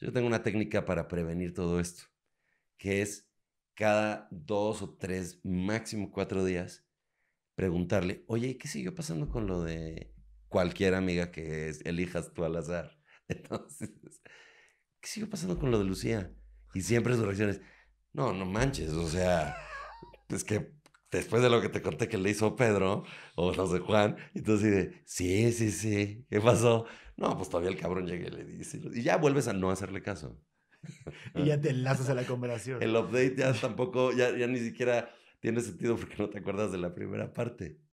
Yo tengo una técnica para prevenir todo esto, que es cada dos o tres, máximo cuatro días, preguntarle, oye, ¿qué siguió pasando con lo de cualquier amiga que elijas tú al azar? Entonces, ¿qué siguió pasando con lo de Lucía? Y siempre su reacción es, no, no manches, o sea, es que después de lo que te conté que le hizo Pedro, o no sé, Juan, y tú sí, sí, sí, ¿qué pasó? No, pues todavía el cabrón llega y le dice, y ya vuelves a no hacerle caso. y ya te enlazas a la conversación. El update ya tampoco, ya, ya ni siquiera tiene sentido porque no te acuerdas de la primera parte.